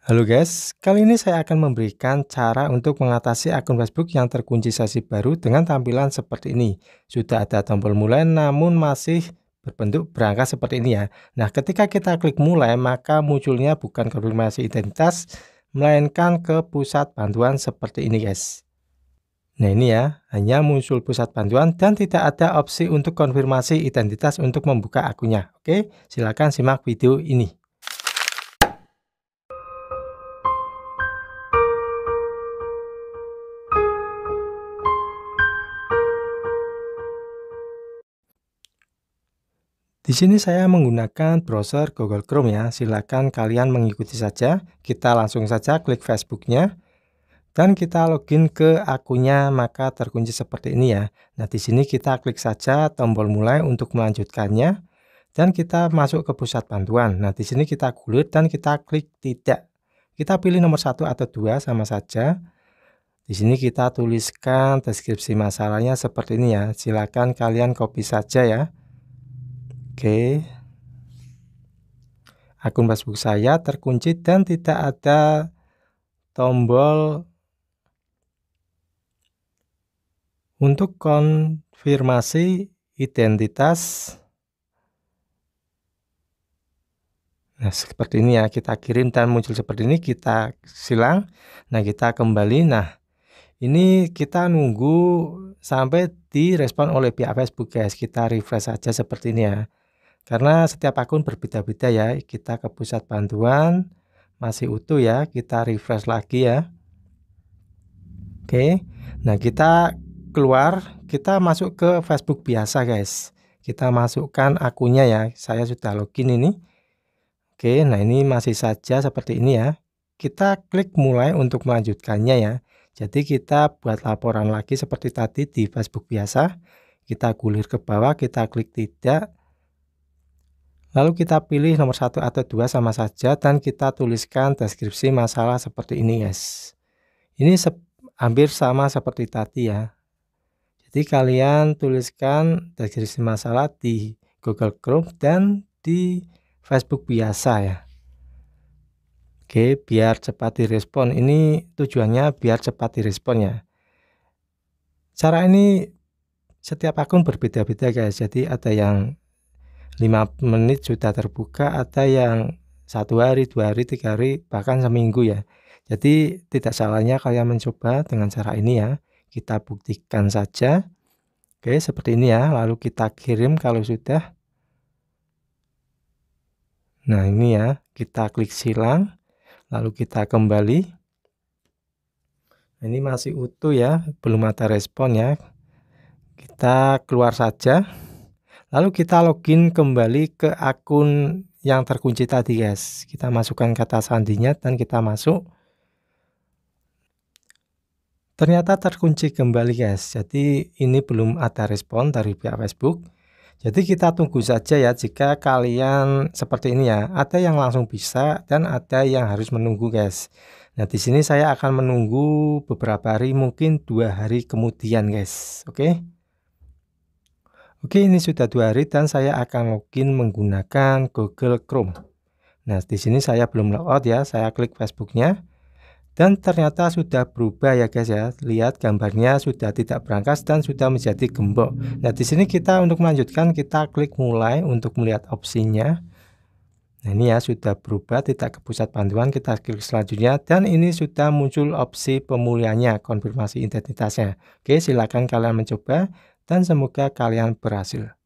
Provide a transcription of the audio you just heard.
Halo guys, kali ini saya akan memberikan cara untuk mengatasi akun Facebook yang terkunci sesi baru dengan tampilan seperti ini. Sudah ada tombol mulai namun masih berbentuk berangkat seperti ini ya. Nah, ketika kita klik mulai maka munculnya bukan konfirmasi identitas, melainkan ke pusat bantuan seperti ini guys. Nah ini ya, hanya muncul pusat bantuan dan tidak ada opsi untuk konfirmasi identitas untuk membuka akunnya. Oke, silakan simak video ini. Di sini saya menggunakan browser Google Chrome ya. Silakan kalian mengikuti saja. Kita langsung saja klik Facebooknya dan kita login ke akunnya maka terkunci seperti ini ya. Nah, di sini kita klik saja tombol mulai untuk melanjutkannya dan kita masuk ke pusat bantuan. Nah, di sini kita kulit dan kita klik tidak. Kita pilih nomor satu atau dua sama saja. Di sini kita tuliskan deskripsi masalahnya seperti ini ya. Silakan kalian copy saja ya. Oke. Akun Facebook saya terkunci dan tidak ada tombol untuk konfirmasi identitas. Nah, seperti ini ya, kita kirim dan muncul seperti ini, kita silang. Nah, kita kembali. Nah, ini kita nunggu sampai direspon oleh pihak Facebook guys. Ya, kita refresh saja seperti ini ya. Karena setiap akun berbeda-beda ya, kita ke pusat bantuan, masih utuh ya, kita refresh lagi ya. Oke, nah kita keluar, kita masuk ke Facebook biasa guys. Kita masukkan akunnya ya, saya sudah login ini. Oke, nah ini masih saja seperti ini ya. Kita klik mulai untuk melanjutkannya ya. Jadi kita buat laporan lagi seperti tadi di Facebook biasa. Kita gulir ke bawah, kita klik tidak. Lalu kita pilih nomor satu atau dua sama saja dan kita tuliskan deskripsi masalah seperti ini guys. Ini se hampir sama seperti tadi ya. Jadi kalian tuliskan deskripsi masalah di Google Chrome dan di Facebook biasa ya. Oke, biar cepat direspon. Ini tujuannya biar cepat direspon ya. Cara ini setiap akun berbeda-beda guys. Jadi ada yang lima menit sudah terbuka ada yang satu hari dua hari tiga hari bahkan seminggu ya jadi tidak salahnya kalian mencoba dengan cara ini ya kita buktikan saja oke seperti ini ya lalu kita kirim kalau sudah nah ini ya kita klik silang lalu kita kembali ini masih utuh ya belum ada respon ya kita keluar saja Lalu kita login kembali ke akun yang terkunci tadi guys. Kita masukkan kata sandinya dan kita masuk. Ternyata terkunci kembali guys. Jadi ini belum ada respon dari pihak Facebook. Jadi kita tunggu saja ya jika kalian seperti ini ya. Ada yang langsung bisa dan ada yang harus menunggu guys. Nah di sini saya akan menunggu beberapa hari mungkin dua hari kemudian guys. Oke. Okay? Oke, ini sudah dua hari dan saya akan login menggunakan Google Chrome. Nah, di sini saya belum logout ya, saya klik Facebooknya. Dan ternyata sudah berubah ya guys ya. Lihat gambarnya sudah tidak berangkas dan sudah menjadi gembok. Nah, di sini kita untuk melanjutkan kita klik mulai untuk melihat opsinya. Nah ini ya sudah berubah tidak ke pusat panduan kita klik selanjutnya dan ini sudah muncul opsi pemulihannya konfirmasi identitasnya. Oke silakan kalian mencoba dan semoga kalian berhasil.